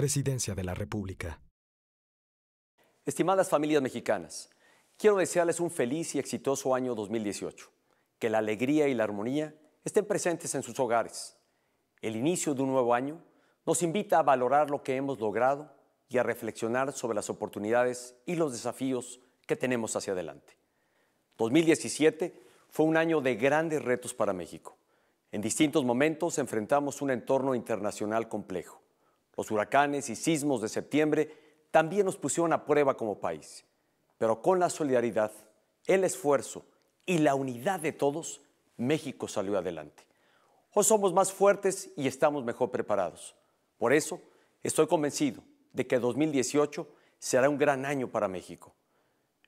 Presidencia de la República. Estimadas familias mexicanas, quiero desearles un feliz y exitoso año 2018. Que la alegría y la armonía estén presentes en sus hogares. El inicio de un nuevo año nos invita a valorar lo que hemos logrado y a reflexionar sobre las oportunidades y los desafíos que tenemos hacia adelante. 2017 fue un año de grandes retos para México. En distintos momentos enfrentamos un entorno internacional complejo. Los huracanes y sismos de septiembre también nos pusieron a prueba como país, pero con la solidaridad, el esfuerzo y la unidad de todos, México salió adelante. Hoy somos más fuertes y estamos mejor preparados. Por eso, estoy convencido de que 2018 será un gran año para México.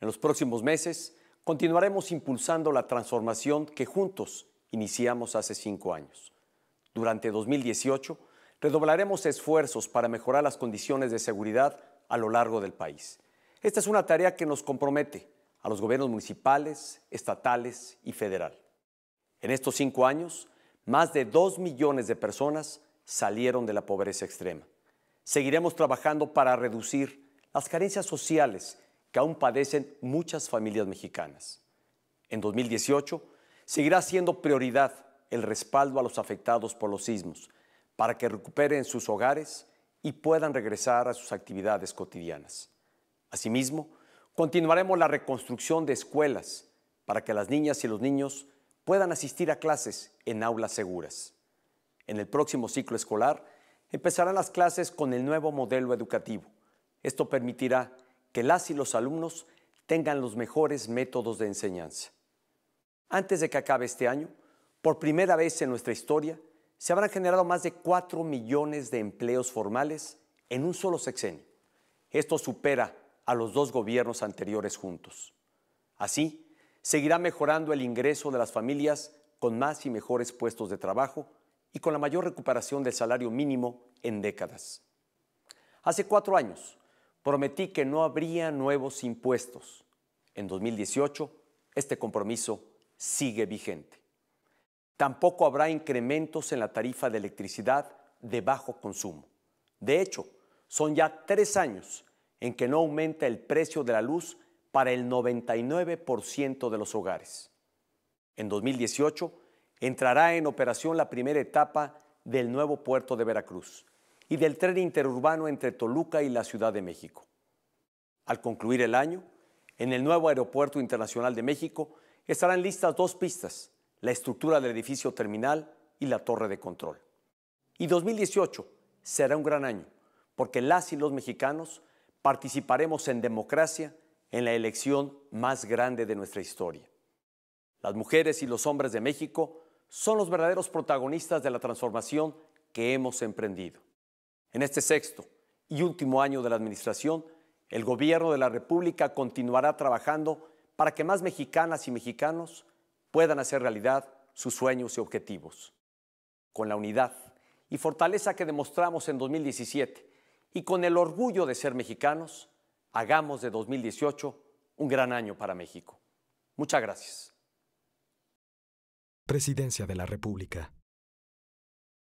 En los próximos meses continuaremos impulsando la transformación que juntos iniciamos hace cinco años. Durante 2018 redoblaremos esfuerzos para mejorar las condiciones de seguridad a lo largo del país. Esta es una tarea que nos compromete a los gobiernos municipales, estatales y federal. En estos cinco años, más de dos millones de personas salieron de la pobreza extrema. Seguiremos trabajando para reducir las carencias sociales que aún padecen muchas familias mexicanas. En 2018, seguirá siendo prioridad el respaldo a los afectados por los sismos, para que recuperen sus hogares y puedan regresar a sus actividades cotidianas. Asimismo, continuaremos la reconstrucción de escuelas para que las niñas y los niños puedan asistir a clases en aulas seguras. En el próximo ciclo escolar empezarán las clases con el nuevo modelo educativo. Esto permitirá que las y los alumnos tengan los mejores métodos de enseñanza. Antes de que acabe este año, por primera vez en nuestra historia, se habrán generado más de 4 millones de empleos formales en un solo sexenio. Esto supera a los dos gobiernos anteriores juntos. Así, seguirá mejorando el ingreso de las familias con más y mejores puestos de trabajo y con la mayor recuperación del salario mínimo en décadas. Hace cuatro años prometí que no habría nuevos impuestos. En 2018, este compromiso sigue vigente. Tampoco habrá incrementos en la tarifa de electricidad de bajo consumo. De hecho, son ya tres años en que no aumenta el precio de la luz para el 99% de los hogares. En 2018 entrará en operación la primera etapa del nuevo puerto de Veracruz y del tren interurbano entre Toluca y la Ciudad de México. Al concluir el año, en el nuevo Aeropuerto Internacional de México estarán listas dos pistas la estructura del edificio terminal y la torre de control. Y 2018 será un gran año, porque las y los mexicanos participaremos en democracia en la elección más grande de nuestra historia. Las mujeres y los hombres de México son los verdaderos protagonistas de la transformación que hemos emprendido. En este sexto y último año de la administración, el gobierno de la República continuará trabajando para que más mexicanas y mexicanos puedan hacer realidad sus sueños y objetivos. Con la unidad y fortaleza que demostramos en 2017 y con el orgullo de ser mexicanos, hagamos de 2018 un gran año para México. Muchas gracias. Presidencia de la República.